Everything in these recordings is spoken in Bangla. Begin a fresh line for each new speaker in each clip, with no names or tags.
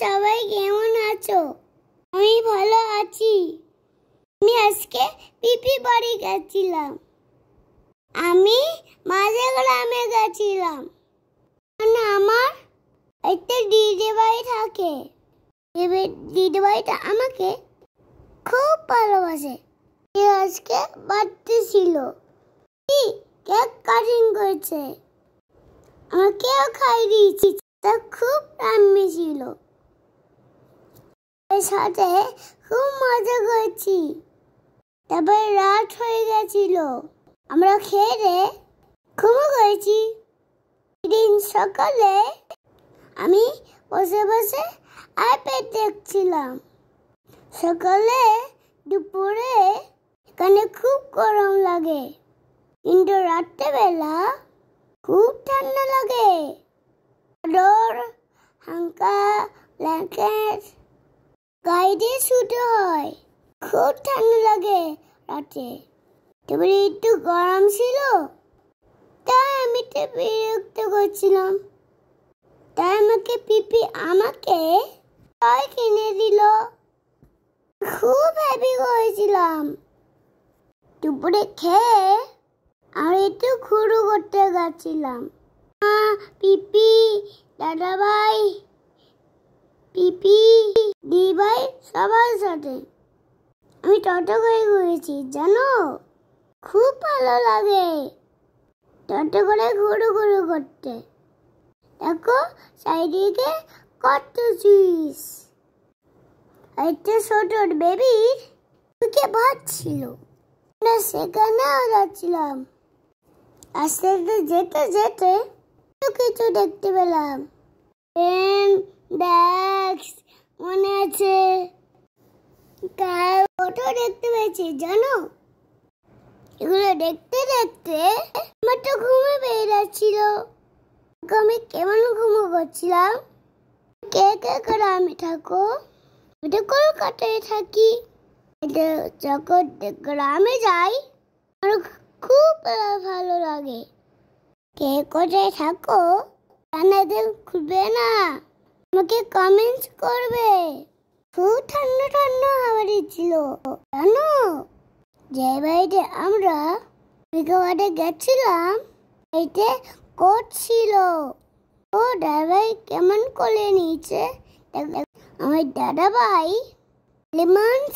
সবাই কেমন আছো আমি ভালো আছি আমি আজকে পিপি বাড়ি গেছিলাম আমি মাঝে গ্রামে গেছিলাম আমার একটা দিদিভাই থাকে দিদিভাইটা আমাকে খুব ভালোবাসে আজকে বাড়তে ছিল কেক কাটিং করেছে আমাকেও খাই দিয়েছি তা খুব রান্না সাথে খুব মজা করছি তারপরে রাত হয়ে গেছিল আমরা খেয়ে ঘুমো করেছি দিন সকালে আমি বসে বসে আইপ্যাড দেখছিলাম সকালে দুপুরে এখানে খুব গরম লাগে কিন্তু রাত্রেবেলা খুব ঠান্ডা লাগে চাদর হাঙ্কা ব্ল্যাঙ্কেট গাড়ি দিয়ে ছুটে হয় খুব ঠান্ডা লাগে রাতে তবে একটু গরম ছিল তাই আমি তো বিরক্ত করছিলাম তাই আমাকে পিপি আমাকে টয় কিনে দিল খুব হ্যাপি হয়েছিলাম দুপুরে খেয়ে আর একটু ঘুরু করতে গেছিলাম পিপি দাদা ভাই পিপি দিবাই ভাই সবার সাথে আমি টটো করে ঘুরেছি জানো খুব ভালো লাগে টটো করে ঘুরু ঘুরু করতে দেখো চারিদিকে কত জিনিস একটা ছোট বেবির বুকে ভাত ছিল সেখানেও যাচ্ছিলাম আস্তে আস্তে যেতে যেতে কিছু দেখতে পেলাম ব্যাগস মনে আছে কার ফটো দেখতে পেয়েছি জানো এগুলো দেখতে দেখতে আমার তো ঘুমে পেয়ে যাচ্ছিল আমি কেমন ঘুমো করছিলাম কে কে করে আমি থাকো এটা কলকাতায় থাকি এটা যখন গ্রামে যাই আমার খুব ভালো লাগে কে কোথায় থাকো জানাতে খুলবে না আমাকে কমেন্টস করবে খুব ঠান্ডা ঠান্ডা হাওয়ারি ছিল জানো যে বাইরে আমরা বিকাবাটে গেছিলাম এইতে কোট ছিল ও ড্রাইভার কেমন করে নিয়েছে আমার দাদা ভাই লেমন্স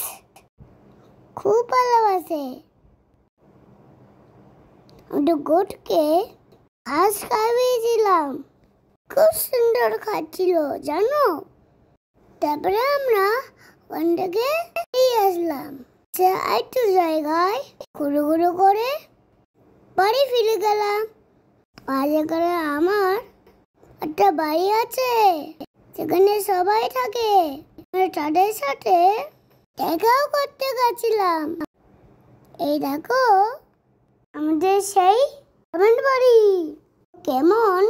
খুব ভালোবাসে আমাদের গোটকে আজ খাইয়েছিলাম খুব সুন্দর খাচ্ছিল জানো তারপরে আমরা ওখান থেকে আসলাম সে একটু জায়গায় ঘুরো ঘুরো করে বাড়ি ফিরে গেলাম বাড়ি করে আমার একটা বাড়ি আছে সেখানে সবাই থাকে তাদের সাথে দেখাও করতে গেছিলাম এই দেখো আমাদের সেই বাড়ি কেমন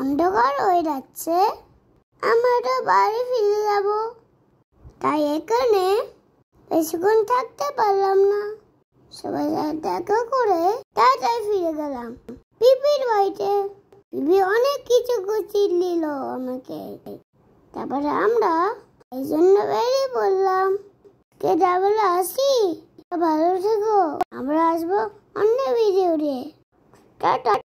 অন্ধকার হয়ে যাচ্ছে আমরা তো বাড়ি ফিরে যাব তাই এখানে বেশিক্ষণ থাকতে পারলাম না সবাই দেখা করে তাড়াতাড়ি ফিরে গেলাম পিপির বাড়িতে পিপি অনেক কিছু গুছিয়ে নিল আমাকে তারপরে আমরা এই জন্য বেরিয়ে পড়লাম কে বলে আসি ভালো থেকো আমরা আসবো অন্য ভিডিও দিয়ে টাটা